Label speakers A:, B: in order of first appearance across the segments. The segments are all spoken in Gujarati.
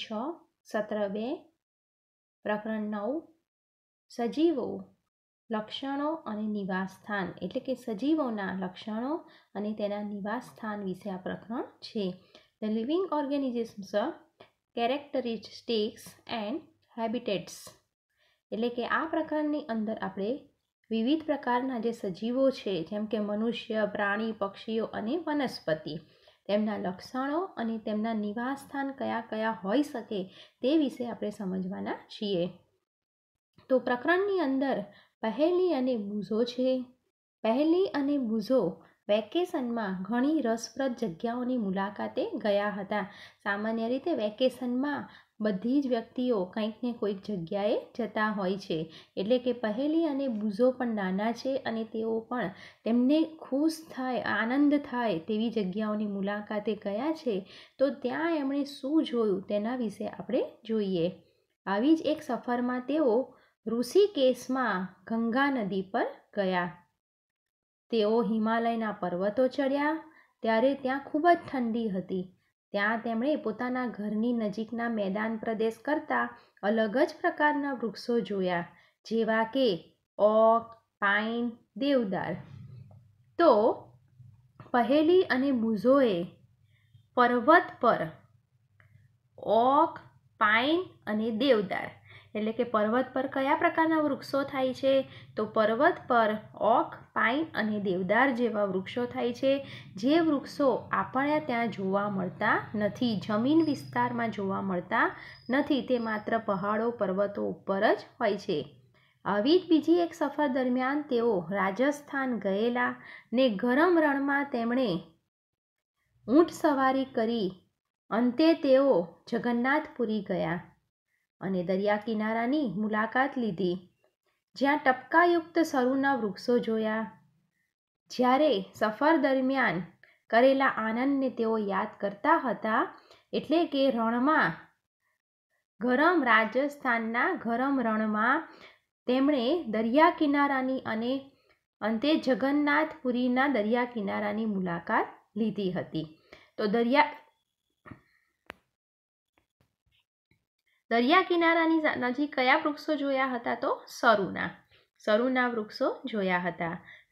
A: છ સત્ર બે પ્રકરણ નવ સજીવો લક્ષણો અને નિવાસસ્થાન એટલે કે સજીવોના લક્ષણો અને તેના નિવાસસ્થાન વિશે આ પ્રકરણ છે the living organisms characteristics and habitats એટલે કે આ પ્રકરણની અંદર આપણે વિવિધ પ્રકારના જે સજીવો છે જેમ કે મનુષ્ય પ્રાણી પક્ષીઓ અને વનસ્પતિ તેમના લક્ષણો અને તેમના નિવાસસ્થાન કયા કયા હોઈ શકે તે વિશે આપણે સમજવાના છીએ તો પ્રકરણની અંદર પહેલી અને બુઝો છે પહેલી અને બુઝો વેકેશનમાં ઘણી રસપ્રદ જગ્યાઓની મુલાકાતે ગયા હતા સામાન્ય રીતે વેકેશનમાં બધી જ વ્યક્તિઓ કંઈક ને કોઈક જગ્યાએ જતા હોય છે એટલે કે પહેલી અને બુઝો પણ નાના છે અને તેઓ પણ તેમને ખુશ થાય આનંદ થાય તેવી જગ્યાઓની મુલાકાતે ગયા છે તો ત્યાં એમણે શું જોયું તેના વિશે આપણે જોઈએ આવી જ એક સફરમાં તેઓ ઋષિકેશમાં ગંગા નદી પર ગયા તેઓ હિમાલયના પર્વતો ચડ્યા ત્યારે ત્યાં ખૂબ જ ઠંડી હતી ત્યાં તેમણે પોતાના ઘરની નજીકના મેદાન પ્રદેશ કરતાં અલગ જ પ્રકારના વૃક્ષો જોયા જેવા કે ઓક પાઇન દેવદાર તો પહેલી અને મુઝોએ પર્વત પર ઓક પાઇન અને દેવદાર એટલે કે પર્વત પર કયા પ્રકારના વૃક્ષો થાય છે તો પર્વત પર ઓક પાઇન અને દેવદાર જેવા વૃક્ષો થાય છે જે વૃક્ષો આપણે ત્યાં જોવા મળતા નથી જમીન વિસ્તારમાં જોવા મળતા નથી તે માત્ર પહાડો પર્વતો ઉપર જ હોય છે આવી જ બીજી એક સફર દરમિયાન તેઓ રાજસ્થાન ગયેલા ને ગરમ રણમાં તેમણે ઊંટ સવારી કરી અંતે તેઓ જગન્નાથપુરી ગયા અને દરિયા કિનારાની મુલાકાત લીધી જ્યાં ટપકાયુક્ત સરુના વૃક્ષો જોયા જ્યારે સફર દરમિયાન કરેલા આનંદને તેઓ યાદ કરતા હતા એટલે કે રણમાં ગરમ રાજસ્થાનના ગરમ રણમાં તેમણે દરિયા કિનારાની અને અંતે જગન્નાથપુરીના દરિયા કિનારાની મુલાકાત લીધી હતી તો દરિયા દરિયા કિનારાની નજીક કયા વૃક્ષો જોયા હતા તો સરુના સરુના વૃક્ષો જોયા હતા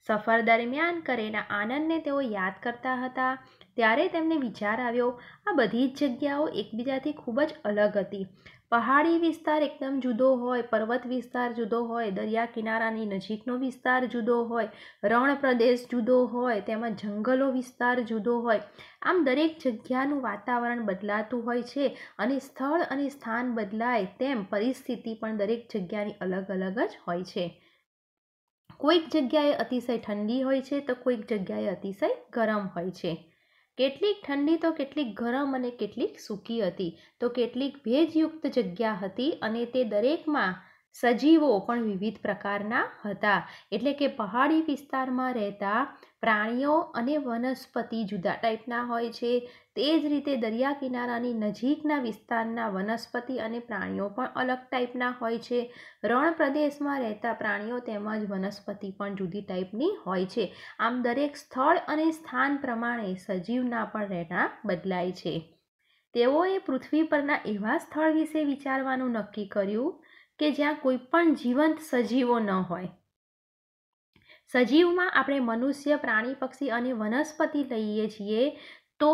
A: સફર દરમિયાન કરેલા આનંદને તેઓ યાદ કરતા હતા ત્યારે તેમને વિચાર આવ્યો આ બધી જ જગ્યાઓ એકબીજાથી ખૂબ જ અલગ હતી પહાડી વિસ્તાર એકદમ જુદો હોય પર્વત વિસ્તાર જુદો હોય દરિયા કિનારાની નજીકનો વિસ્તાર જુદો હોય રણ પ્રદેશ જુદો હોય તેમાં જંગલો વિસ્તાર જુદો હોય આમ દરેક જગ્યાનું વાતાવરણ બદલાતું હોય છે અને સ્થળ અને સ્થાન બદલાય તેમ પરિસ્થિતિ પણ દરેક જગ્યાની અલગ અલગ જ હોય છે કોઈક જગ્યાએ અતિશય ઠંડી હોય છે તો કોઈક જગ્યાએ અતિશય ગરમ હોય છે કેટલીક ઠંડી તો કેટલીક ગરમ અને કેટલીક સૂકી હતી તો કેટલીક ભેજયુક્ત જગ્યા હતી અને તે દરેકમાં સજીવો પણ વિવિધ પ્રકારના હતા એટલે કે પહાડી વિસ્તારમાં રહેતા પ્રાણીઓ અને વનસ્પતિ જુદા ટાઈપના હોય છે તે જ રીતે દરિયા કિનારાની નજીકના વિસ્તારના વનસ્પતિ અને પ્રાણીઓ પણ અલગ ટાઈપના હોય છે રણ પ્રદેશમાં રહેતા પ્રાણીઓ તેમજ વનસ્પતિ પણ જુદી ટાઈપની હોય છે આમ દરેક સ્થળ અને સ્થાન પ્રમાણે સજીવના પણ રહેણાંક બદલાય છે તેઓએ પૃથ્વી પરના એવા સ્થળ વિશે વિચારવાનું નક્કી કર્યું કે જ્યાં કોઈ પણ જીવંત સજીવો ન હોય સજીવમાં આપણે મનુષ્ય પ્રાણી પક્ષી અને વનસ્પતિ લઈએ છીએ તો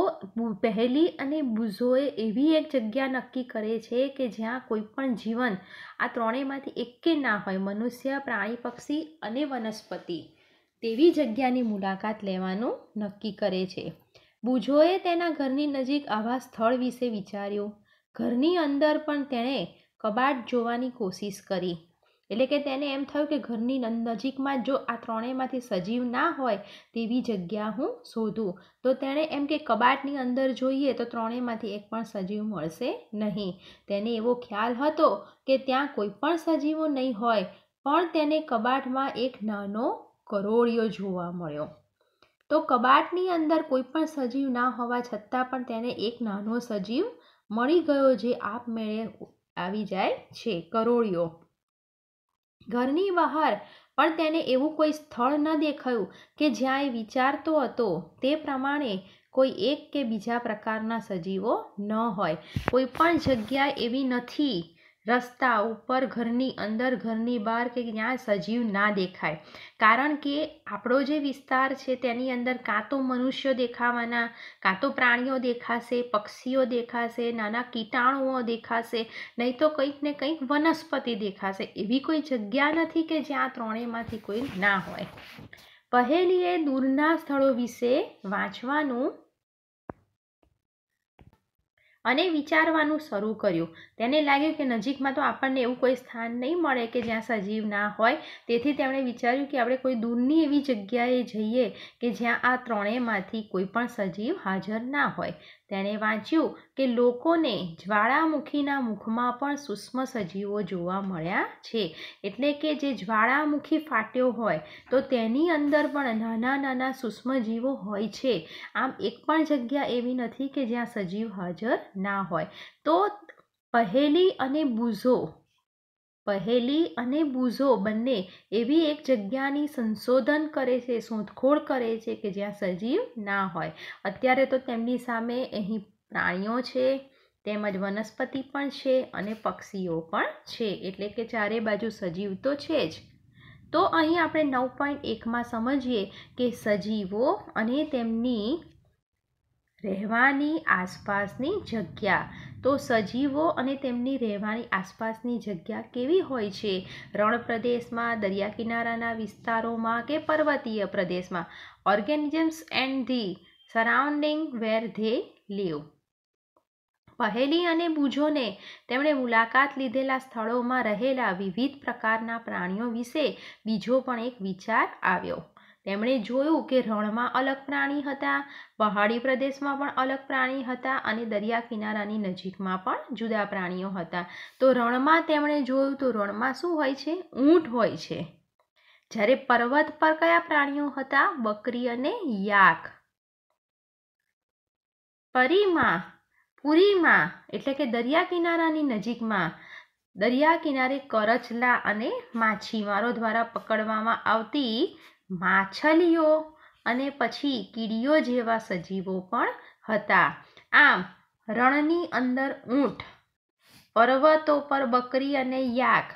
A: પહેલી અને બુઝોએ એવી એક જગ્યા નક્કી કરે છે કે જ્યાં કોઈ પણ જીવન આ ત્રણેયમાંથી એકે ના હોય મનુષ્ય પ્રાણી પક્ષી અને વનસ્પતિ તેવી જગ્યાની મુલાકાત લેવાનું નક્કી કરે છે બુઝોએ તેના ઘરની નજીક આવા સ્થળ વિશે વિચાર્યું ઘરની અંદર પણ તેણે કબાટ જોવાની કોશિશ કરી એટલે કે તેને એમ થયું કે ઘરની નજીકમાં જો આ ત્રણેયમાંથી સજીવ ના હોય તેવી જગ્યા હું શોધું તો તેણે એમ કે કબાટની અંદર જોઈએ તો ત્રણેયમાંથી એક પણ સજીવ મળશે નહીં તેને એવો ખ્યાલ હતો કે ત્યાં કોઈ પણ સજીવો નહીં હોય પણ તેને કબાટમાં એક નાનો કરોળિયો જોવા મળ્યો તો કબાટની અંદર કોઈ પણ સજીવ ના હોવા છતાં પણ તેને એક નાનો સજીવ મળી ગયો જે આપમેળે આવી જાય છે કરોળિયો ઘરની બહાર પણ તેને એવું કોઈ સ્થળ ન દેખાયું કે જ્યાં એ વિચારતો હતો તે પ્રમાણે કોઈ એક કે બીજા પ્રકારના સજીવો ન હોય કોઈ પણ જગ્યા એવી નથી રસ્તા ઉપર ઘરની અંદર ઘરની બહાર કે જ્યાં સજીવ ના દેખાય કારણ કે આપણો જે વિસ્તાર છે તેની અંદર કાં તો મનુષ્યો દેખાવાના કાં તો પ્રાણીઓ દેખાશે પક્ષીઓ દેખાશે નાના કીટાણુઓ દેખાશે નહીં તો કંઈક ને કંઈક વનસ્પતિ દેખાશે એવી કોઈ જગ્યા નથી કે જ્યાં ત્રણેયમાંથી કોઈ ના હોય પહેલી એ દૂરના સ્થળો વિશે વાંચવાનું અને વિચારવાનું શરૂ કર્યું તેને લાગ્યું કે નજીકમાં તો આપણને એવું કોઈ સ્થાન નહીં મળે કે જ્યાં સજીવ ના હોય તેથી તેમણે વિચાર્યું કે આપણે કોઈ દૂરની એવી જગ્યાએ જઈએ કે જ્યાં આ ત્રણેયમાંથી કોઈ પણ સજીવ હાજર ના હોય તેણે વાંચ્યું કે લોકોને જ્વાળામુખીના મુખમાં પણ સૂક્ષ્મ સજીવો જોવા મળ્યા છે એટલે કે જે જ્વાળામુખી ફાટ્યો હોય તો તેની અંદર પણ નાના નાના સૂક્ષ્મ હોય છે આમ એક પણ જગ્યા એવી નથી કે જ્યાં સજીવ હાજર ના હોય તો પહેલી અને બુઝો પહેલી અને બુઝો બંને એવી એક જગ્યાની સંશોધન કરે છે શોધખોળ કરે છે કે જ્યાં સજીવ ના હોય અત્યારે તો તેમની સામે અહીં પ્રાણીઓ છે તેમજ વનસ્પતિ પણ છે અને પક્ષીઓ પણ છે એટલે કે ચારે બાજુ સજીવ તો છે જ તો અહીં આપણે નવ પોઈન્ટ એકમાં સમજીએ કે સજીવો અને તેમની રહેવાની આસપાસની જગ્યા તો સજીવો અને તેમની રહેવાની આસપાસની જગ્યા કેવી હોય છે રણ પ્રદેશમાં દરિયા કિનારાના વિસ્તારોમાં કે પર્વતીય પ્રદેશમાં organisms and the surrounding where they live પહેલી અને બુજોને તેમણે મુલાકાત લીધેલા સ્થળોમાં રહેલા વિવિધ પ્રકારના પ્રાણીઓ વિશે બીજો પણ એક વિચાર આવ્યો તેમણે જોયું કે રણમાં અલગ પ્રાણી હતા પહાડી પ્રદેશમાં પણ અલગ પ્રાણી હતા અને દરિયા કિનારાની નજીકમાં પણ જુદા પ્રાણીઓ હતા તો રણમાં તેમણે જોયું તો રણમાં શું હોય છે ઊંટ હોય છે જ્યારે પર્વત પર કયા પ્રાણીઓ હતા બકરી અને યાક પરીમાં પુરીમાં એટલે કે દરિયા કિનારાની નજીકમાં દરિયા કિનારે કરચલા અને માછીમારો દ્વારા પકડવામાં આવતી માછલીઓ અને પછી કીડીઓ જેવા સજીવો પણ હતા આમ રણની અંદર ઊંટ પર્વતો પર બકરી અને યાક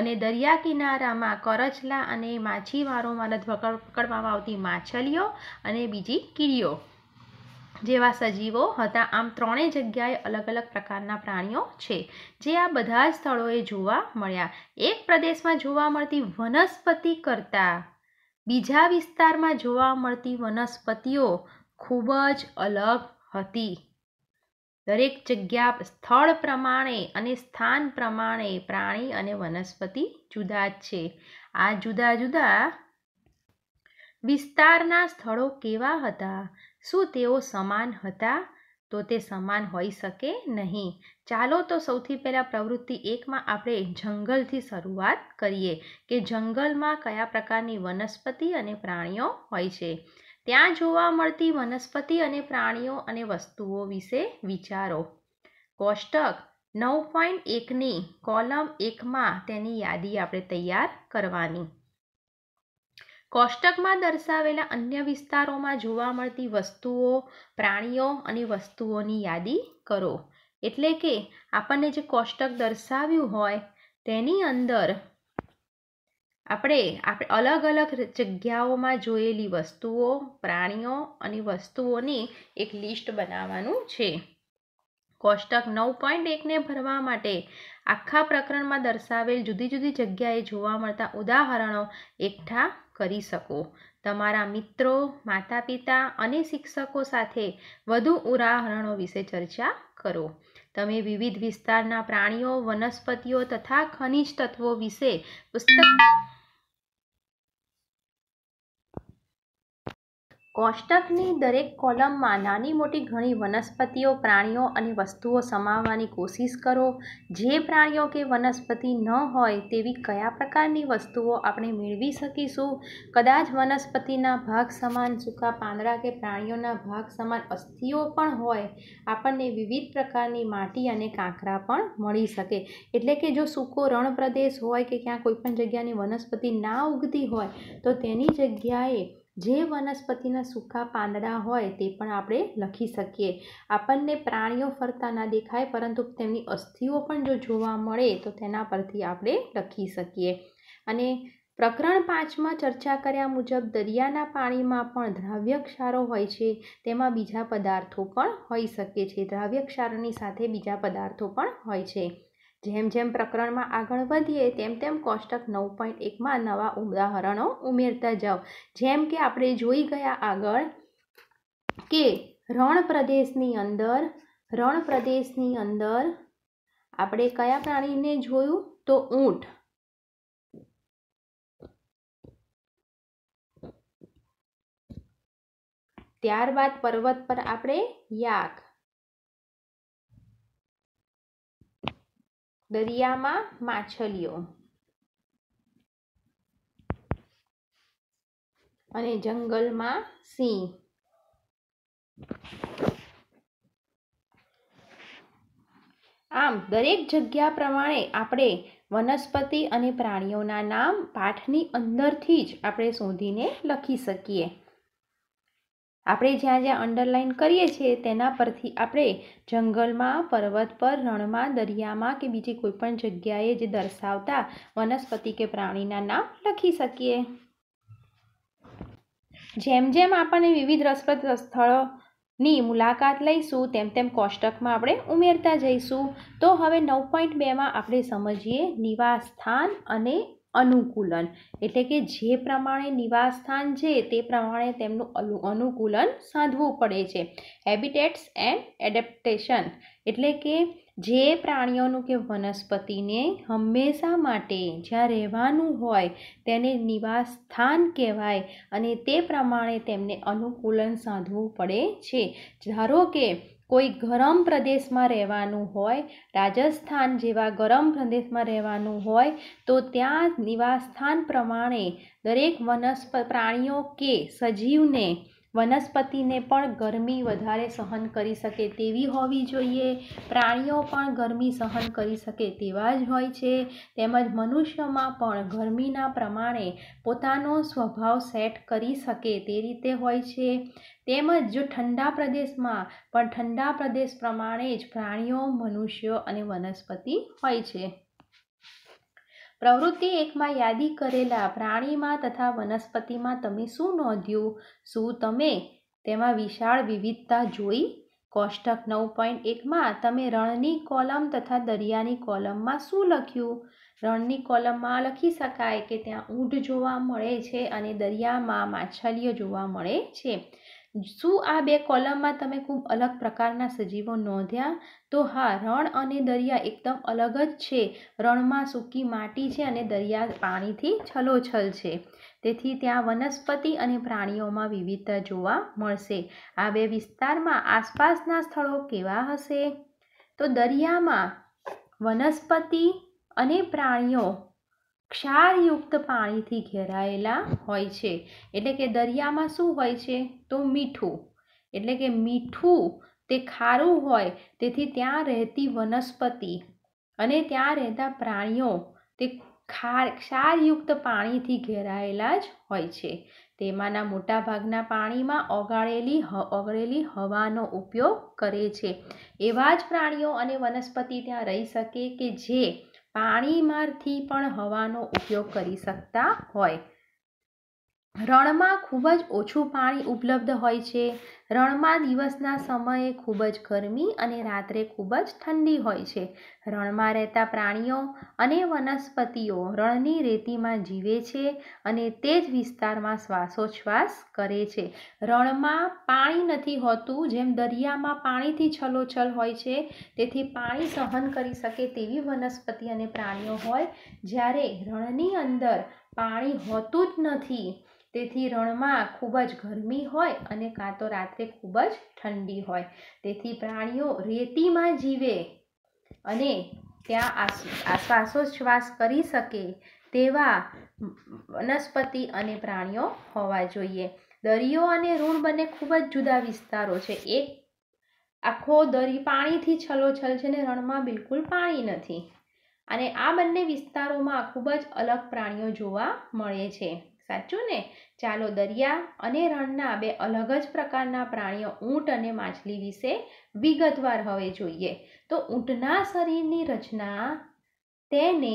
A: અને દરિયા કિનારામાં કરચલા અને માછીમારો દ્વારા પકડવામાં આવતી માછલીઓ અને બીજી કીડીઓ જેવા સજીવો હતા આમ ત્રણેય જગ્યાએ અલગ અલગ પ્રકારના પ્રાણીઓ છે જે આ બધા જ સ્થળોએ જોવા મળ્યા એક પ્રદેશમાં જોવા મળતી વનસ્પતિ કરતાં બીજા વિસ્તારમાં જોવા મળતી વનસ્પતિઓ ખૂબ જ અલગ હતી દરેક જગ્યા સ્થળ પ્રમાણે અને સ્થાન પ્રમાણે પ્રાણી અને વનસ્પતિ જુદા જ છે આ જુદા જુદા વિસ્તારના સ્થળો કેવા હતા શું તેઓ સમાન હતા તો તે સમાન હોઈ શકે નહીં ચાલો તો સૌથી પહેલાં પ્રવૃત્તિ એકમાં આપણે જંગલથી શરૂઆત કરીએ કે જંગલમાં કયા પ્રકારની વનસ્પતિ અને પ્રાણીઓ હોય છે ત્યાં જોવા મળતી વનસ્પતિ અને પ્રાણીઓ અને વસ્તુઓ વિશે વિચારો કોષ્ટક નવ પોઈન્ટ એકની કોલમ એકમાં તેની યાદી આપણે તૈયાર કરવાની કોષ્ટકમાં દર્શાવેલા અન્ય વિસ્તારોમાં જોવા મળતી વસ્તુઓ પ્રાણીઓ અને વસ્તુઓની યાદી કરો એટલે કે આપણને જે કોષ્ટક દર્શાવ્યું હોય તેની અંદર આપણે આપણે અલગ અલગ જગ્યાઓમાં જોયેલી વસ્તુઓ પ્રાણીઓ અને વસ્તુઓની એક લિસ્ટ બનાવવાનું છે કોષ્ટક નવ પોઈન્ટ એકને ભરવા માટે આખા પ્રકરણમાં દર્શાવેલ જુદી જુદી જગ્યાએ જોવા મળતા ઉદાહરણો એકઠા કરી શકો તમારા મિત્રો માતા પિતા અને શિક્ષકો સાથે વધુ ઉદાહરણો વિશે ચર્ચા કરો તમે વિવિધ વિસ્તારના પ્રાણીઓ વનસ્પતિઓ તથા ખનિજ તત્વો વિશે પુસ્તક કોષ્ટકની દરેક કોલમમાં નાની મોટી ઘણી વનસ્પતિઓ પ્રાણીઓ અને વસ્તુઓ સમાવવાની કોશિશ કરો જે પ્રાણીઓ કે વનસ્પતિ ન હોય તેવી કયા પ્રકારની વસ્તુઓ આપણે મેળવી શકીશું કદાચ વનસ્પતિના ભાગ સમાન સૂકા પાંદડા કે પ્રાણીઓના ભાગ સમાન અસ્થિઓ પણ હોય આપણને વિવિધ પ્રકારની માટી અને કાંકરા પણ મળી શકે એટલે કે જો સૂકો રણ પ્રદેશ હોય કે ક્યાં કોઈપણ જગ્યાની વનસ્પતિ ના ઉગતી હોય તો તેની જગ્યાએ જે વનસ્પતિના સૂકા પાંદડા હોય તે પણ આપણે લખી શકીએ આપણને પ્રાણીઓ ફરતા ના દેખાય પરંતુ તેમની અસ્થિઓ પણ જો જોવા મળે તો તેના પરથી આપણે લખી શકીએ અને પ્રકરણ પાંચમાં ચર્ચા કર્યા મુજબ દરિયાના પાણીમાં પણ દ્રાવ્ય ક્ષારો હોય છે તેમાં બીજા પદાર્થો પણ હોઈ શકે છે દ્રાવ્ય ક્ષારોની સાથે બીજા પદાર્થો પણ હોય છે જેમ જેમ પ્રકરણમાં આગળ વધીએ તેમ તેમ કોષ્ટક નવ પોઈન્ટ એકમાં નવા ઉદાહરણો ઉમેરતા જાઓ જેમ કે આપણે જોઈ ગયા આગળ કે રણ પ્રદેશની અંદર રણ પ્રદેશની અંદર આપણે કયા પ્રાણીને જોયું તો ઊંટ ત્યારબાદ પર્વત પર આપણે યાક દરિયામાં માછલીઓ અને જંગલમાં સિંહ આમ દરેક જગ્યા પ્રમાણે આપણે વનસ્પતિ અને પ્રાણીઓના નામ પાઠની અંદરથી જ આપણે શોધીને લખી શકીએ આપણે જ્યાં જ્યાં અંડરલાઇન કરીએ છીએ તેના પરથી આપણે જંગલમાં પર્વત પર રણમાં દરિયામાં કે બીજી કોઈપણ જગ્યાએ જે દર્શાવતા વનસ્પતિ કે પ્રાણીના નામ લખી શકીએ જેમ જેમ આપણને વિવિધ રસપ્રદ સ્થળોની મુલાકાત લઈશું તેમ તેમ કોષ્ટકમાં આપણે ઉમેરતા જઈશું તો હવે નવ પોઈન્ટ બેમાં આપણે સમજીએ નિવાસ સ્થાન અને અનુકૂલન એટલે કે જે પ્રમાણે નિવાસસ્થાન છે તે પ્રમાણે તેમનું અનુકૂલન સાધવું પડે છે હેબિટેટ્સ એન્ડ એડેપ્ટેશન એટલે કે જે પ્રાણીઓનું કે વનસ્પતિને હંમેશા માટે જ્યાં રહેવાનું હોય તેને નિવાસસ્થાન કહેવાય અને તે પ્રમાણે તેમને અનુકૂલન સાધવું પડે છે ધારો કે કોઈ ગરમ પ્રદેશમાં રહેવાનું હોય રાજસ્થાન જેવા ગરમ પ્રદેશમાં રહેવાનું હોય તો ત્યાં નિવાસસ્થાન પ્રમાણે દરેક વનસ્પ પ્રાણીઓ કે સજીવને વનસ્પતિને પણ ગરમી વધારે સહન કરી શકે તેવી હોવી જોઈએ પ્રાણીઓ પણ ગરમી સહન કરી શકે તેવા જ હોય છે તેમજ મનુષ્યમાં પણ ગરમીના પ્રમાણે પોતાનો સ્વભાવ સેટ કરી શકે તે રીતે હોય છે તેમજ જો ઠંડા પ્રદેશમાં પણ ઠંડા પ્રદેશ પ્રમાણે જ પ્રાણીઓ મનુષ્યો અને વનસ્પતિ હોય છે પ્રવૃત્તિ એકમાં યાદી કરેલા પ્રાણીમાં તથા વનસ્પતિમાં તમે શું નોંધ્યું શું તમે તેમાં વિશાળ વિવિધતા જોઈ કોષ્ટક નવ પોઈન્ટ એકમાં તમે રણની કોલમ તથા દરિયાની કોલમમાં શું લખ્યું રણની કોલમમાં લખી શકાય કે ત્યાં ઊંટ જોવા મળે છે અને દરિયામાં માછલીઓ જોવા મળે છે શું આ બે કોલમમાં તમે ખૂબ અલગ પ્રકારના સજીવો નોંધ્યા તો હા રણ અને દરિયા એકદમ અલગ જ છે રણમાં સૂકી માટી છે અને દરિયા પાણીથી છલોછલ છે તેથી ત્યાં વનસ્પતિ અને પ્રાણીઓમાં વિવિધતા જોવા મળશે આ બે વિસ્તારમાં આસપાસના સ્થળો કેવા હશે તો દરિયામાં વનસ્પતિ અને પ્રાણીઓ ક્ષારયુક્ત પાણીથી ઘેરાયેલા હોય છે એટલે કે દરિયામાં શું હોય છે તો મીઠું એટલે કે મીઠું તે ખારું હોય તેથી ત્યાં રહેતી વનસ્પતિ અને ત્યાં રહેતા પ્રાણીઓ તે ખાર ક્ષારયુક્ત પાણીથી ઘેરાયેલા જ હોય છે તેમાંના મોટાભાગના પાણીમાં ઓગાળેલી ઓગળેલી હવાનો ઉપયોગ કરે છે એવા જ પ્રાણીઓ અને વનસ્પતિ ત્યાં રહી શકે કે જે પાણીમાંથી પણ હવાનો ઉપયોગ કરી શકતા હોય રણમાં ખૂબ જ ઓછું પાણી ઉપલબ્ધ હોય છે રણમાં દિવસના સમયે ખૂબ જ ગરમી અને રાત્રે ખૂબ જ ઠંડી હોય છે રણમાં રહેતા પ્રાણીઓ અને વનસ્પતિઓ રણની રેતીમાં જીવે છે અને તે જ વિસ્તારમાં શ્વાસોચ્છ્વાસ કરે છે રણમાં પાણી નથી હોતું જેમ દરિયામાં પાણીથી છલોછલ હોય છે તેથી પાણી સહન કરી શકે તેવી વનસ્પતિ અને પ્રાણીઓ હોય જ્યારે રણની અંદર પાણી હોતું જ નથી તેથી રણમાં ખૂબ જ ગરમી હોય અને કાં તો રાત્રે ખૂબ જ ઠંડી હોય તેથી પ્રાણીઓ રેતીમાં જીવે અને ત્યાં શ્વાસોશ્વાસ કરી શકે તેવા વનસ્પતિ અને પ્રાણીઓ હોવા જોઈએ દરિયો અને ઋણ બંને ખૂબ જ જુદા વિસ્તારો છે એક આખો દરી પાણીથી છલોછલ છે ને રણમાં બિલકુલ પાણી નથી અને આ બંને વિસ્તારોમાં ખૂબ જ અલગ પ્રાણીઓ જોવા મળે છે સાચું ને ચાલો દરિયા અને રણના બે અલગ જ પ્રકારના પ્રાણીઓ ઊંટ અને માછલી વિશે વિગતવાર હવે જોઈએ તો ઊંટના શરીરની રચના તેને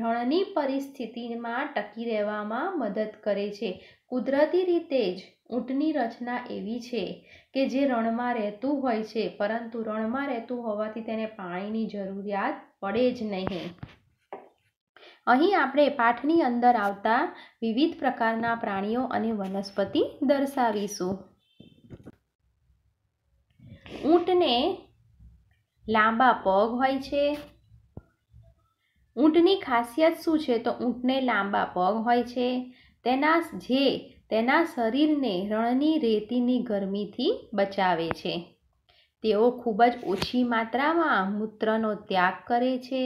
A: રણની પરિસ્થિતિમાં ટકી રહેવામાં મદદ કરે છે કુદરતી રીતે જ ઊંટની રચના એવી છે કે જે રણમાં રહેતું હોય છે પરંતુ રણમાં રહેતું હોવાથી તેને પાણીની જરૂરિયાત પડે જ નહીં અહીં આપણે પાઠની અંદર આવતા વિવિધ પ્રકારના પ્રાણીઓ અને વનસ્પતિ દર્શાવીશું ઊંટને લાંબા પગ હોય છે ઊંટની ખાસિયત શું છે તો ઊંટને લાંબા પગ હોય છે તેના જે તેના શરીરને રણની રેતીની ગરમીથી બચાવે છે તેઓ ખૂબ જ ઓછી માત્રામાં મૂત્રનો ત્યાગ કરે છે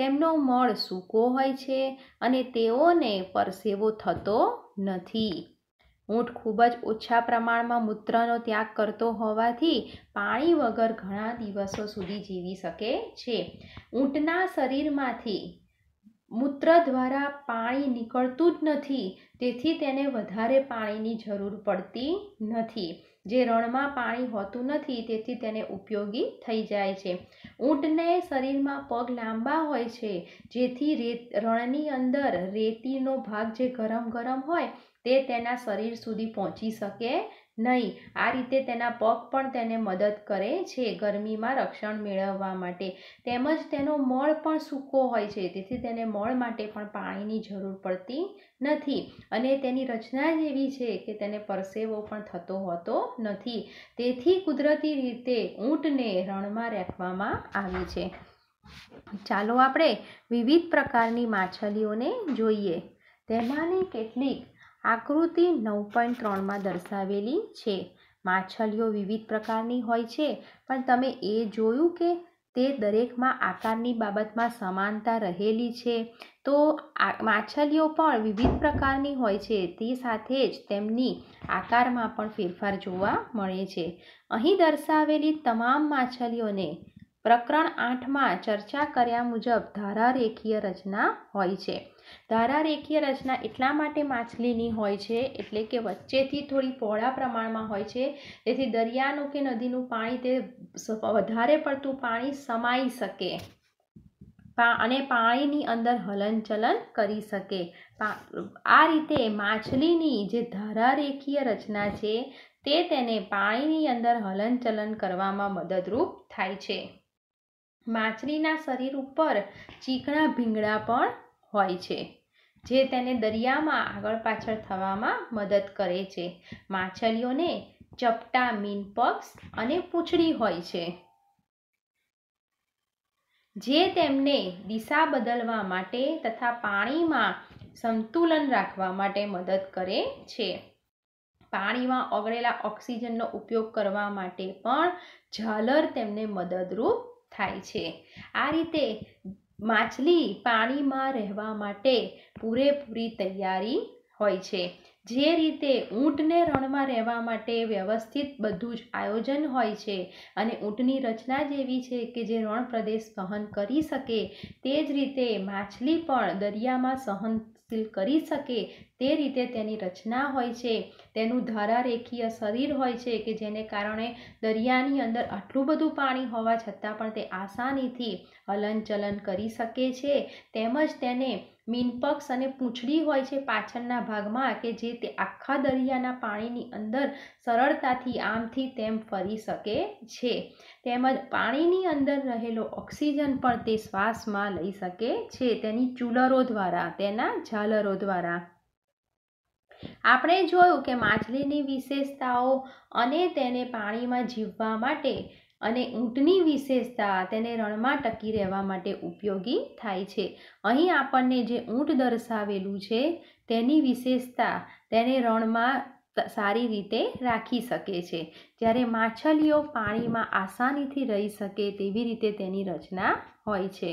A: તેમનો મળ સૂકો હોય છે અને તેઓને પરસેવો થતો નથી ઊંટ ખૂબ જ ઓછા પ્રમાણમાં મૂત્રનો ત્યાગ કરતો હોવાથી પાણી વગર ઘણા દિવસો સુધી જીવી શકે છે ઊંટના શરીરમાંથી મૂત્ર દ્વારા પાણી નીકળતું જ નથી તેથી તેને વધારે પાણીની જરૂર પડતી નથી જે રણમાં પાણી હોતું નથી તેથી તેને ઉપયોગી થઈ જાય છે ઊંટને શરીરમાં પગ લાંબા હોય છે જેથી રેત રણની અંદર રેતીનો ભાગ જે ગરમ ગરમ હોય તે તેના શરીર સુધી પહોંચી શકે નહીં આ રીતે તેના પગ પણ તેને મદદ કરે છે ગરમીમાં રક્ષણ મેળવવા માટે તેમજ તેનો મળ પણ સૂકો હોય છે તેથી તેને મળ માટે પણ પાણીની જરૂર પડતી નથી અને તેની રચના જ એવી છે કે તેને પરસેવો પણ થતો હોતો નથી તેથી કુદરતી રીતે ઊંટને રણમાં રાખવામાં આવી છે ચાલો આપણે વિવિધ પ્રકારની માછલીઓને જોઈએ તેમાંની કેટલીક આકૃતિ નવ પોઈન્ટ ત્રણમાં દર્શાવેલી છે માછલીઓ વિવિધ પ્રકારની હોય છે પણ તમે એ જોયું કે તે દરેકમાં આકારની બાબતમાં સમાનતા રહેલી છે તો માછલીઓ પણ વિવિધ પ્રકારની હોય છે તે સાથે જ તેમની આકારમાં પણ ફેરફાર જોવા મળે છે અહીં દર્શાવેલી તમામ માછલીઓને પ્રકરણ આઠમાં ચર્ચા કર્યા મુજબ ધારારેખીય રચના હોય છે ધારા રચના એટલા માટે માછલીની હોય છે એટલે કે વચ્ચેથી થોડી પહોળા પ્રમાણમાં હોય છે તેથી દરિયાનું કે નદીનું પાણી તે વધારે પડતું પાણી સમાઈ શકે અને પાણીની અંદર હલનચલન કરી શકે આ રીતે માછલીની જે ધારારેખીય રચના છે તે તેને પાણીની અંદર હલનચલન કરવામાં મદદરૂપ થાય છે માછલીના શરીર ઉપર ચીકણા ભીંગડા પણ હોય છે જે તેને દરિયામાં આગળ પાછળ થવામાં મદદ કરે છે માછલીઓને ચપટા મીન પક્ષ અને પૂંછડી હોય છે જે તેમને દિશા બદલવા માટે તથા પાણીમાં સંતુલન રાખવા માટે મદદ કરે છે પાણીમાં ઓગળેલા ઓક્સિજનનો ઉપયોગ કરવા માટે પણ ઝાલર તેમને મદદરૂપ થાય છે આ રીતે માછલી પાણીમાં રહેવા માટે પૂરેપૂરી તૈયારી હોય છે જે રીતે ઊંટને રણમાં રહેવા માટે વ્યવસ્થિત બધું જ આયોજન હોય છે અને ઊંટની રચના જ એવી છે કે જે રણ પ્રદેશ સહન કરી શકે તે જ રીતે માછલી પણ દરિયામાં સહન સ્થિલ કરી શકે તે રીતે તેની રચના હોય છે તેનું ધારારેખીય શરીર હોય છે કે જેને કારણે દરિયાની અંદર આટલું બધું પાણી હોવા છતાં પણ તે આસાનીથી હલનચલન કરી શકે છે તેમજ તેને મીનપક્ષ અને પૂંછડી હોય છે પાછળના ભાગમાં કે જે તે આખા દરિયાના પાણીની અંદર સરળતાથી આમથી તેમ ફરી શકે છે તેમજ પાણીની અંદર રહેલો ઓક્સિજન પણ તે શ્વાસમાં લઈ શકે છે તેની ચૂલરો દ્વારા તેના ઝાલરો દ્વારા આપણે જોયું કે માછલીની વિશેષતાઓ અને તેને પાણીમાં જીવવા માટે અને ઊંટની વિશેષતા તેને રણમાં ટકી રહેવા માટે ઉપયોગી થાય છે અહીં આપણને જે ઊંટ દર્શાવેલું છે તેની વિશેષતા તેને રણમાં સારી રીતે રાખી શકે છે જ્યારે માછલીઓ પાણીમાં આસાનીથી રહી શકે તેવી રીતે તેની રચના હોય છે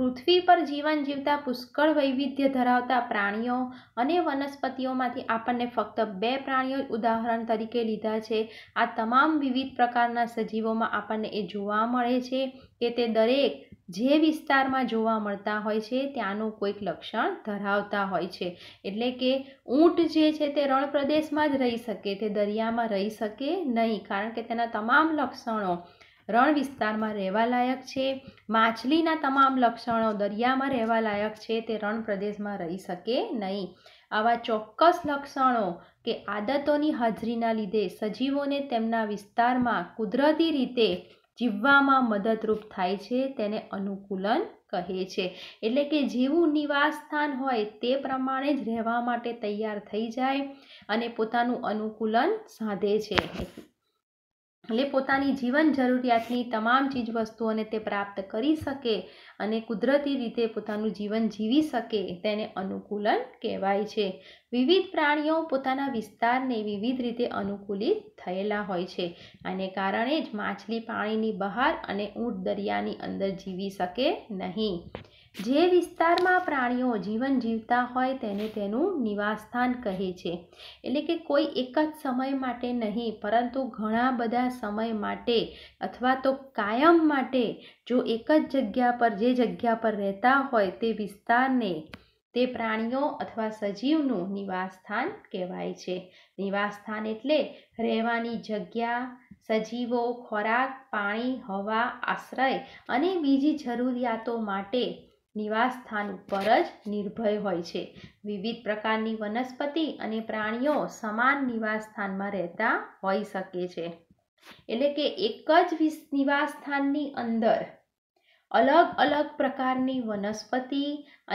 A: પૃથ્વી પર જીવન જીવતા પુષ્કળ વૈવિધ્ય ધરાવતા પ્રાણીઓ અને વનસ્પતિઓમાંથી આપણને ફક્ત બે પ્રાણીઓ ઉદાહરણ તરીકે લીધા છે આ તમામ વિવિધ પ્રકારના સજીવોમાં આપણને એ જોવા મળે છે કે તે દરેક જે વિસ્તારમાં જોવા મળતા હોય છે ત્યાંનું કોઈક લક્ષણ ધરાવતા હોય છે એટલે કે ઊંટ જે છે તે રણ પ્રદેશમાં જ રહી શકે તે દરિયામાં રહી શકે નહીં કારણ કે તેના તમામ લક્ષણો રણ વિસ્તારમાં રહેવાલાયક છે માછલીના તમામ લક્ષણો દરિયામાં રહેવાલાયક છે તે રણ પ્રદેશમાં રહી શકે નહીં આવા ચોક્કસ લક્ષણો કે આદતોની હાજરીના લીધે સજીવોને તેમના વિસ્તારમાં કુદરતી રીતે જીવવામાં મદદરૂપ થાય છે તેને અનુકૂલન કહે છે એટલે કે જેવું નિવાસ સ્થાન હોય તે પ્રમાણે જ રહેવા માટે તૈયાર થઈ જાય અને પોતાનું અનુકૂલન સાધે છે એટલે પોતાની જીવન જરૂરિયાતની તમામ ચીજ વસ્તુઓને તે પ્રાપ્ત કરી શકે અને કુદરતી રીતે પોતાનું જીવન જીવી શકે તેને અનુકૂલન કહેવાય છે વિવિધ પ્રાણીઓ પોતાના વિસ્તારને વિવિધ રીતે અનુકૂલિત થયેલા હોય છે આને કારણે જ માછલી પાણીની બહાર અને ઊંટ દરિયાની અંદર જીવી શકે નહીં જે વિસ્તારમાં પ્રાણીઓ જીવન જીવતા હોય તેને તેનું નિવાસસ્થાન કહે છે એટલે કે કોઈ એક જ સમય માટે નહીં પરંતુ ઘણા બધા સમય માટે અથવા તો કાયમ માટે જો એક જ જગ્યા પર જે જગ્યા પર રહેતા હોય તે વિસ્તારને તે પ્રાણીઓ અથવા સજીવનું નિવાસસ્થાન કહેવાય છે નિવાસસ્થાન એટલે રહેવાની જગ્યા સજીવો ખોરાક પાણી હવા આશ્રય અને બીજી જરૂરિયાતો માટે નિવાસસ્થાન ઉપર જ નિર્ભય હોય છે વિવિધ પ્રકારની વનસ્પતિ અને પ્રાણીઓ સમાન નિવાસસ્થાનમાં રહેતા હોઈ શકે છે એટલે કે એક જ નિવાસ સ્થાનની અંદર અલગ અલગ પ્રકારની વનસ્પતિ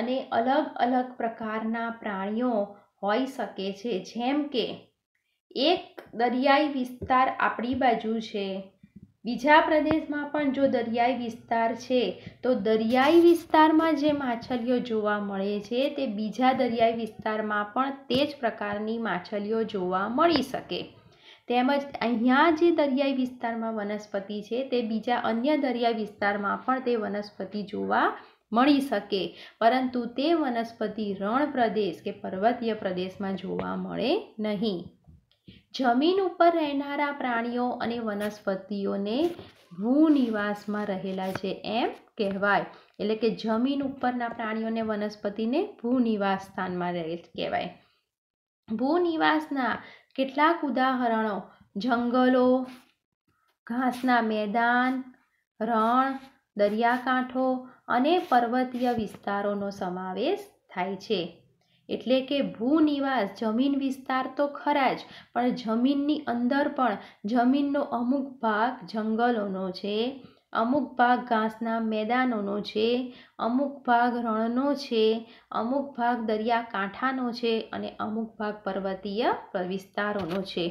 A: અને અલગ અલગ પ્રકારના પ્રાણીઓ હોઈ શકે છે જેમ કે એક દરિયાઈ વિસ્તાર આપણી બાજુ છે બીજા પ્રદેશમાં પણ જો દરિયાઈ વિસ્તાર છે તો દરિયાઈ વિસ્તારમાં જે માછલીઓ જોવા મળે છે તે બીજા દરિયાઈ વિસ્તારમાં પણ તે જ પ્રકારની માછલીઓ જોવા મળી શકે તેમજ અહીંયા જે દરિયાઈ વિસ્તારમાં વનસ્પતિ છે તે બીજા અન્ય દરિયાઈ વિસ્તારમાં પણ તે વનસ્પતિ જોવા મળી શકે પરંતુ તે વનસ્પતિ રણ પ્રદેશ કે પર્વતીય પ્રદેશમાં જોવા મળે નહીં જમીન ઉપર રહેનારા પ્રાણીઓ અને વનસ્પતિઓને ભૂનિવાસમાં રહેલા છે એમ કહેવાય એટલે કે જમીન ઉપરના પ્રાણીઓને વનસ્પતિને ભૂનિવાસ સ્થાનમાં રહે કહેવાય ભૂનિવાસના કેટલાક ઉદાહરણો જંગલો ઘાસના મેદાન રણ દરિયાકાંઠો અને પર્વતીય વિસ્તારોનો સમાવેશ થાય છે એટલે કે ભૂનિવાસ જમીન વિસ્તાર તો ખરા જ પણ જમીનની અંદર પણ જમીનનો અમુક ભાગ જંગલોનો છે અમુક ભાગ ઘાસના મેદાનોનો છે અમુક ભાગ રણનો છે અમુક ભાગ દરિયાકાંઠાનો છે અને અમુક ભાગ પર્વતીય વિસ્તારોનો છે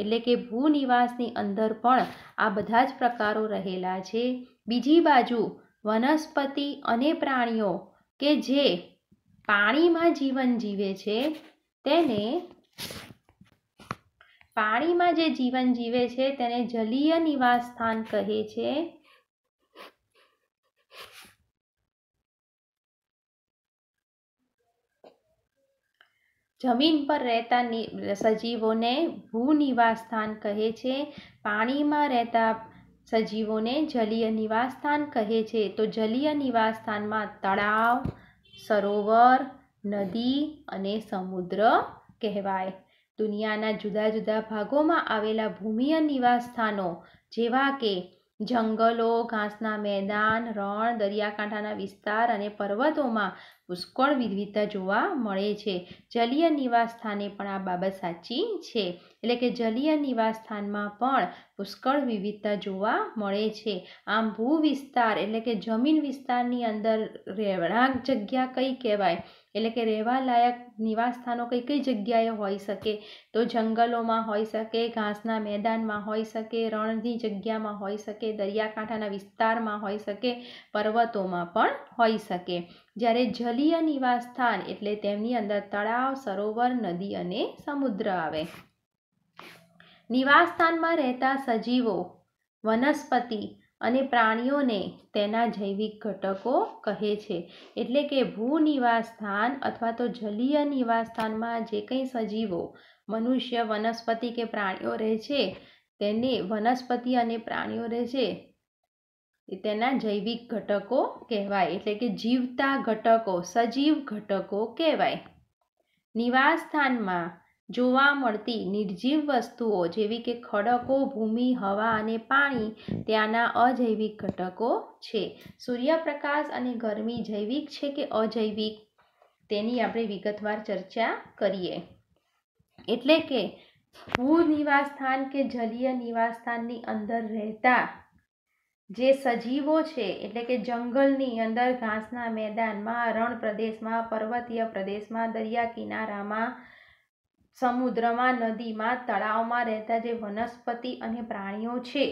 A: એટલે કે ભૂનિવાસની અંદર પણ આ બધા જ પ્રકારો રહેલા છે બીજી બાજુ વનસ્પતિ અને પ્રાણીઓ કે જે પાણીમાં જીવન જીવે છે તેને પાણીમાં જે જીવન જીવે છે તેને જલીય નિવાસ સ્થાન કહે છે જમીન પર રહેતા સજીવોને ભૂનિવાસ સ્થાન કહે છે પાણીમાં રહેતા સજીવોને જલીય નિવાસ સ્થાન કહે છે તો જલીય નિવાસ સ્થાનમાં તળાવ સરોવર નદી અને સમુદ્ર કહેવાય દુનિયાના જુદા જુદા ભાગોમાં આવેલા ભૂમિય નિવાસ સ્થાનો જેવા કે જંગલો ઘાસના મેદાન રણ દરિયાકાંઠાના વિસ્તાર અને પર્વતોમાં પુષ્કળ વિવિધતા જોવા મળે છે જલીય નિવાસ સ્થાને પણ આ બાબત સાચી છે એટલે કે જલીય નિવાસ સ્થાનમાં પણ પુષ્કળ વિવિધતા જોવા મળે છે આમ ભૂ વિસ્તાર એટલે કે જમીન વિસ્તારની અંદર રહેણાંક જગ્યા કઈ કહેવાય એટલે કે રહેવા લાયક નિવાસસ્થાનો કઈ કઈ જગ્યાએ હોઈ શકે તો જંગલોમાં હોઈ શકે ઘાસના મેદાનમાં હોઈ શકે રણની જગ્યામાં હોઈ શકે દરિયાકાંઠાના વિસ્તારમાં હોઈ શકે પર્વતોમાં પણ હોઈ શકે જ્યારે જલીય નિવાસસ્થાન એટલે તેમની અંદર તળાવ સરોવર નદી અને સમુદ્ર આવે નિવાસસ્થાનમાં રહેતા સજીવો વનસ્પતિ અને પ્રાણીઓને તેના જૈવિક ઘટકો કહે છે એટલે કે ભૂનિવાસ સ્થાન અથવા તો જલીય નિવાસ સ્થાનમાં જે કંઈ સજીવો મનુષ્ય વનસ્પતિ કે પ્રાણીઓ રહે છે તેને વનસ્પતિ અને પ્રાણીઓ રહે છે તેના જૈવિક ઘટકો કહેવાય એટલે કે જીવતા ઘટકો સજીવ ઘટકો કહેવાય નિવાસસ્થાનમાં જોવા મળતી નિર્જીવ વસ્તુઓ જેવી કે ખડકો ભૂમિ હવા અને પાણી ત્યાંના અજૈવિક ઘટકો છે સૂર્યપ્રકાશ અને ગરમી જૈવિક છે કે અજૈવિક તેની આપણે વિગતવાર ચર્ચા કરીએ એટલે કે ભૂ નિવાસ કે જલીય નિવાસસ્થાનની અંદર રહેતા જે સજીવો છે એટલે કે જંગલની અંદર ઘાસના મેદાનમાં રણ પ્રદેશમાં પર્વતીય પ્રદેશમાં દરિયા કિનારામાં સમુદ્રમાં નદીમાં તળાવમાં રહેતા જે વનસ્પતિ અને પ્રાણીઓ છે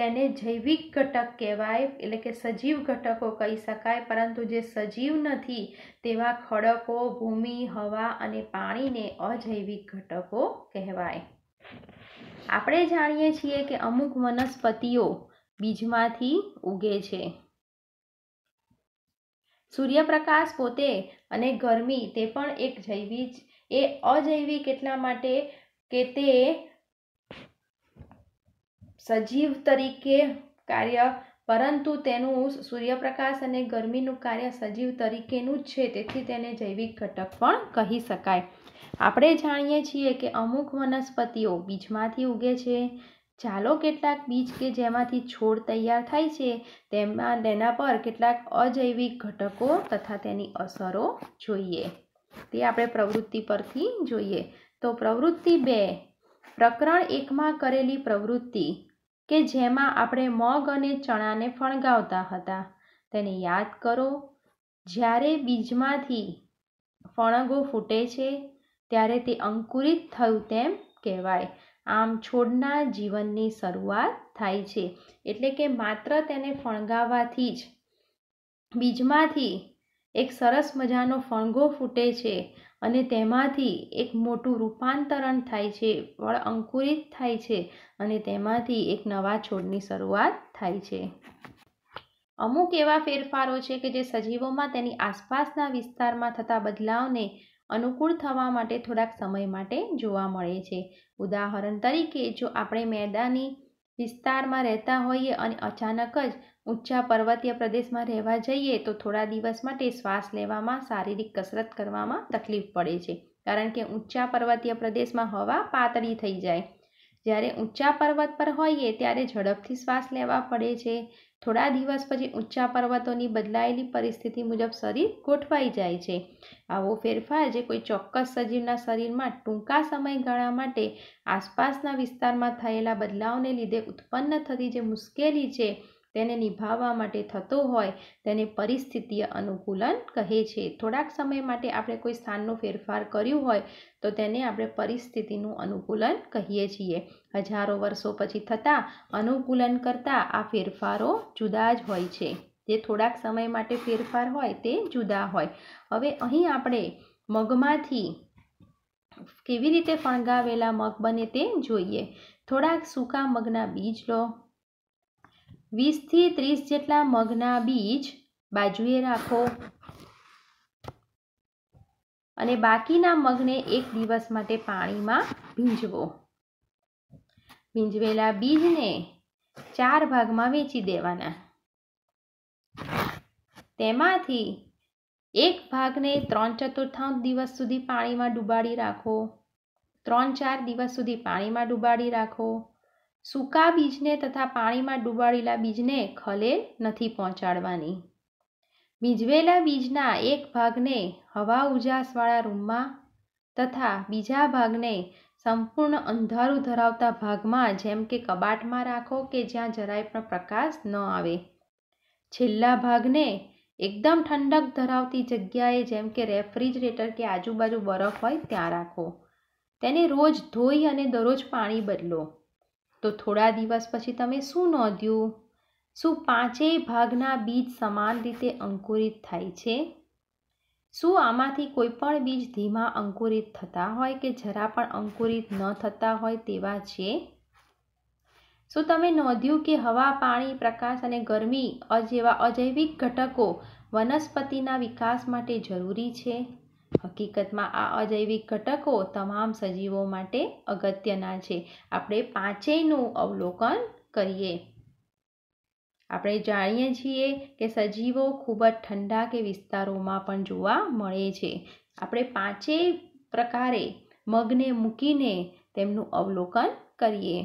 A: તેને જૈવિક ઘટક કહેવાય એટલે કે સજીવ ઘટકો કહી શકાય પરંતુ જે સજીવ નથી તેવા ખડકો ભૂમિ હવા અને પાણીને અજૈવિક ઘટકો કહેવાય આપણે જાણીએ છીએ કે અમુક વનસ્પતિઓ બીજમાંથી ઉગે છે સૂર્યપ્રકાશ પોતે અને ગરમી તે પણ એક જૈવિક એ અજૈવિક એટલા માટે કે તે સજીવ તરીકે કાર્ય પરંતુ તેનું સૂર્યપ્રકાશ અને ગરમીનું કાર્ય સજીવ તરીકેનું જ છે તેથી તેને જૈવિક ઘટક પણ કહી શકાય આપણે જાણીએ છીએ કે અમુક વનસ્પતિઓ બીજમાંથી ઉગે છે ચાલો કેટલાક બીજ કે જેમાંથી છોડ તૈયાર થાય છે તેમાં તેના પર કેટલાક અજૈવિક ઘટકો તથા તેની અસરો જોઈએ તે આપણે પ્રવૃત્તિ પરથી જોઈએ તો પ્રવૃત્તિ બે પ્રકરણ એકમાં કરેલી પ્રવૃત્તિ કે જેમાં આપણે મગ અને ચણાને ફણગાવતા હતા તેને યાદ કરો જ્યારે બીજમાંથી ફણગો ફૂટે છે ત્યારે તે અંકુરિત થયું તેમ કહેવાય આમ છોડના જીવનની શરૂઆત થાય છે એટલે કે માત્ર તેને ફણગાવવાથી જ બીજમાંથી એક સરસ મજાનો ફણગો ફૂટે છે અને તેમાંથી એક મોટું રૂપાંતરણ થાય છે ફળ અંકુરિત થાય છે અને તેમાંથી એક નવા છોડની શરૂઆત થાય છે અમુક એવા ફેરફારો છે કે જે સજીવોમાં તેની આસપાસના વિસ્તારમાં થતા બદલાવને અનુકૂળ થવા માટે થોડાક સમય માટે જોવા મળે છે ઉદાહરણ તરીકે જો આપણે મેદાની વિસ્તારમાં રહેતા હોઈએ અને અચાનક જ ઊંચા પર્વતીય પ્રદેશમાં રહેવા જઈએ તો થોડા દિવસ માટે શ્વાસ લેવામાં શારીરિક કસરત કરવામાં તકલીફ પડે છે કારણ કે ઊંચા પર્વતીય પ્રદેશમાં હવા પાતળી થઈ જાય જ્યારે ઊંચા પર્વત પર હોઈએ ત્યારે ઝડપથી શ્વાસ લેવા પડે છે થોડા દિવસ પછી ઊંચા પર્વતોની બદલાયેલી પરિસ્થિતિ મુજબ શરીર ગોઠવાઈ જાય છે આવો ફેરફાર જે કોઈ ચોક્કસ સજીવના શરીરમાં ટૂંકા સમયગાળા માટે આસપાસના વિસ્તારમાં થયેલા બદલાવને લીધે ઉત્પન્ન થતી જે મુશ્કેલી છે તેને નિભાવવા માટે થતો હોય તેને પરિસ્થિતીય અનુકૂલન કહે છે થોડાક સમય માટે આપણે કોઈ સ્થાનનો ફેરફાર કર્યું હોય તો તેને આપણે પરિસ્થિતિનું અનુકૂલન કહીએ છીએ હજારો વર્ષો પછી થતાં અનુકૂલન કરતાં આ ફેરફારો જુદા જ હોય છે જે થોડાક સમય માટે ફેરફાર હોય તે જુદા હોય હવે અહીં આપણે મગમાંથી કેવી રીતે ફણગાવેલા મગ બને તે જોઈએ થોડાક સૂકા મગના બીજ લો વીસથી ત્રીસ જેટલા મગના બીજ બાજુએ રાખો અને બાકીના મગને એક દિવસ માટે પાણીમાં ભીંજવો ભીંજવેલા બીજને ચાર ભાગમાં વેચી દેવાના તેમાંથી એક ભાગને ત્રણ ચતુર્થાંશ દિવસ સુધી પાણીમાં ડૂબાડી રાખો ત્રણ ચાર દિવસ સુધી પાણીમાં ડૂબાડી રાખો સૂકા બીજને તથા પાણીમાં ડૂબાડેલા બીજને ખલે નથી પહોંચાડવાની બીજવેલા બીજના એક ભાગને હવા ઉજાસવાળા રૂમમાં તથા બીજા ભાગને સંપૂર્ણ અંધારું ધરાવતા ભાગમાં જેમ કે કબાટમાં રાખો કે જ્યાં જરાય પણ પ્રકાશ ન આવે છેલ્લા ભાગને એકદમ ઠંડક ધરાવતી જગ્યાએ જેમ કે રેફ્રિજરેટર કે આજુબાજુ બરફ હોય ત્યાં રાખો તેને રોજ ધોઈ અને દરરોજ પાણી બદલો તો થોડા દિવસ પછી તમે શું નોંધ્યું શું પાંચેય ભાગના બીજ સમાન રીતે અંકુરિત થાય છે શું આમાંથી કોઈ પણ બીજ ધીમા અંકુરિત થતા હોય કે જરા પણ અંકુરિત ન થતા હોય તેવા છે શું તમે નોંધ્યું કે હવા પાણી પ્રકાશ અને ગરમી જેવા અજૈવિક ઘટકો વનસ્પતિના વિકાસ માટે જરૂરી છે હકીકતમાં આ અજૈવિક ઘટકો તમામ સજીવો માટે અગત્યના છે આપણે પાંચેયનું અવલોકન કરીએ આપણે જાણીએ છીએ કે સજીવો ખૂબ જ ઠંડા કે વિસ્તારોમાં પણ જોવા મળે છે આપણે પાંચેય પ્રકારે મગને મૂકીને તેમનું અવલોકન કરીએ